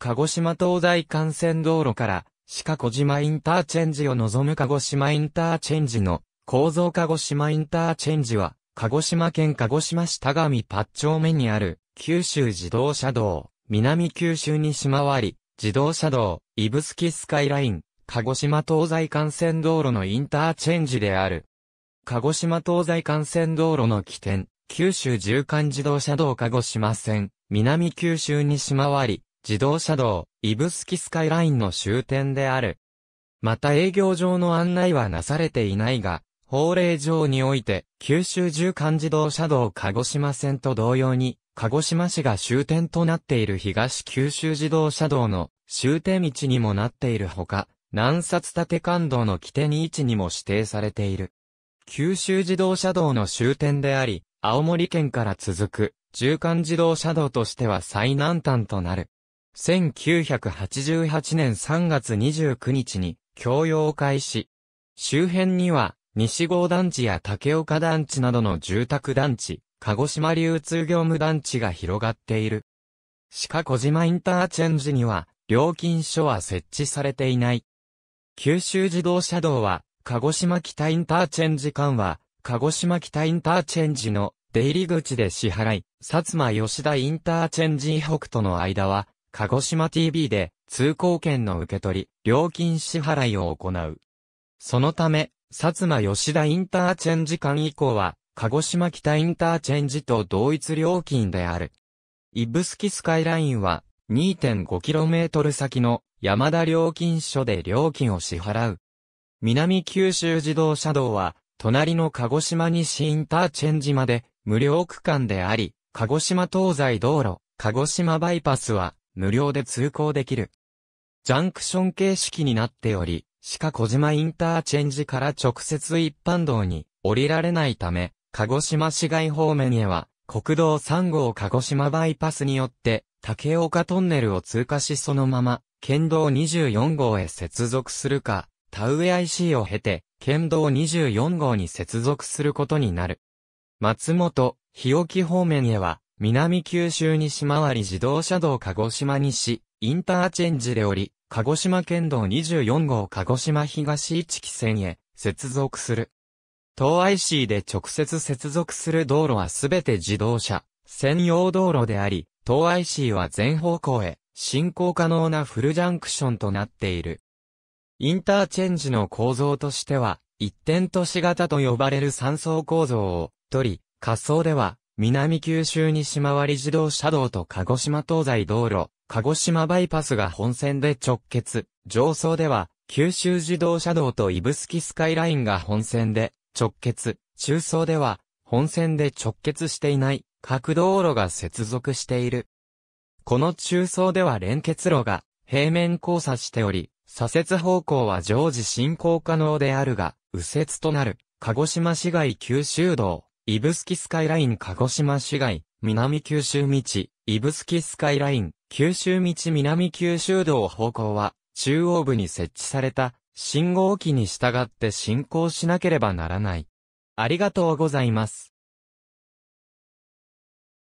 鹿児島東大幹線道路から、鹿児島インターチェンジを望む鹿児島インターチェンジの構造鹿児島インターチェンジは、鹿児島県鹿児島市田上八丁目にある、九州自動車道、南九州西回り、自動車道、イブスカイライン、鹿児島東西幹線道路のインターチェンジである。鹿児島東西幹線道路の起点、九州縦貫自動車道鹿児島線、南九州西回り、自動車道、イブスキスカイラインの終点である。また営業上の案内はなされていないが、法令上において、九州縦貫自動車道鹿児島線と同様に、鹿児島市が終点となっている東九州自動車道の終点道にもなっているほか、南札立関道の起点位置にも指定されている。九州自動車道の終点であり、青森県から続く、縦貫自動車道としては最南端となる。1988年3月29日に共用を開始。周辺には、西郷団地や竹岡団地などの住宅団地、鹿児島流通業務団地が広がっている。鹿児島インターチェンジには、料金所は設置されていない。九州自動車道は、鹿児島北インターチェンジ間は、鹿児島北インターチェンジの出入り口で支払い、薩摩吉田インターチェンジ北との間は、鹿児島 TV で通行券の受け取り、料金支払いを行う。そのため、薩摩吉田インターチェンジ間以降は、鹿児島北インターチェンジと同一料金である。イブスキスカイラインは 2.5km 先の山田料金所で料金を支払う。南九州自動車道は、隣の鹿児島西インターチェンジまで無料区間であり、鹿児島東西道路、鹿児島バイパスは無料で通行できる。ジャンクション形式になっており、鹿小島インターチェンジから直接一般道に降りられないため、鹿児島市街方面へは、国道3号鹿児島バイパスによって、竹岡トンネルを通過しそのまま、県道24号へ接続するか、田植え IC を経て、県道24号に接続することになる。松本、日置方面へは、南九州西回り自動車道鹿児島西、インターチェンジでおり、鹿児島県道24号鹿児島東一期線へ接続する。東 IC で直接接続する道路はすべて自動車、専用道路であり、東 IC は全方向へ進行可能なフルジャンクションとなっている。インターチェンジの構造としては、一点都市型と呼ばれる3層構造を取り、仮想では南九州西回り自動車道と鹿児島東西道路、鹿児島バイパスが本線で直結、上層では、九州自動車道と指宿スカイラインが本線で直結、中層では、本線で直結していない、各道路が接続している。この中層では連結路が平面交差しており、左折方向は常時進行可能であるが、右折となる、鹿児島市街九州道、指宿スカイライン鹿児島市街、南九州道、指宿スカイライン、九州道南九州道方向は、中央部に設置された、信号機に従って進行しなければならない。ありがとうございます。